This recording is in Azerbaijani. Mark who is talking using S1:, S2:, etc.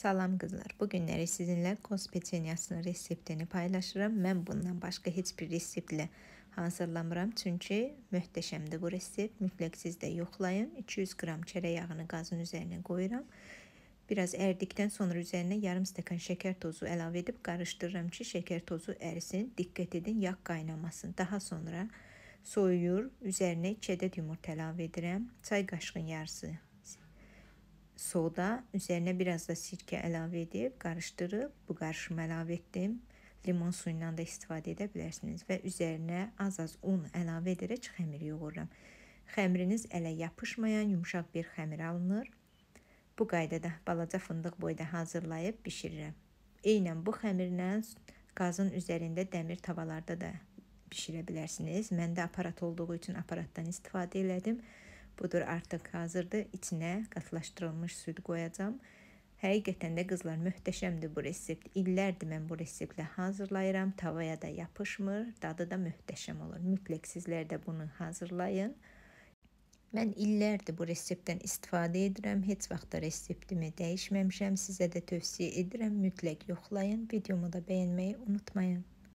S1: Salam qızlar. Bu günləri sizinlə koz peçenyasının reseptini paylaşıram. Mən bundan başqa heç bir reseptlə hazırlamıram, çünki möhtəşəmdir bu resept. Mütləq siz də yoxlayın. 200 qram çərə yağını qazın üzərinə qoyuram. Biraz ərdikdən sonra üzərinə yarım stəkan şəkər tozu əlavə edib qarışdırıram ki, şəkər tozu ərisin. Diqqət edin, yağ qaynamasın. Daha sonra soyuyur, üzərinə 2 ədəd yumurta əlavə edirəm. Çay qaşığın yarısı soda, üzərinə biraz da sirkə əlavə edib qarışdırıb bu qarışımı əlavə etdim. Limon suyundan da istifadə edə bilərsiniz və üzərinə az-az un əlavə edərək xəmir yoğururam. Xəmiriniz ələ yapışmayan yumşaq bir xəmir alınır. Bu qaydada balaca fındıq boyda hazırlayıb bişirirəm. Eynən bu xəmirlə qazın üzərində dəmir tavalarda da bişirə bilərsiniz. Məndə aparat olduğu üçün aparatdan istifadə elədim. Budur artıq hazırdır. İçinə qatlaşdırılmış süd qoyacam. Həqiqətən də qızlar möhtəşəmdir bu resept. İllərdir mən bu reseptlə hazırlayıram. Tavaya da yapışmır, dadı da möhtəşəm olur. Mütləq sizlər də bunu hazırlayın. Mən illərdir bu reseptdən istifadə edirəm. Heç vaxt da reseptimi dəyişməmişəm. Sizə də tövsiyə edirəm. Mütləq yoxlayın. Videomu da bəyənməyi unutmayın.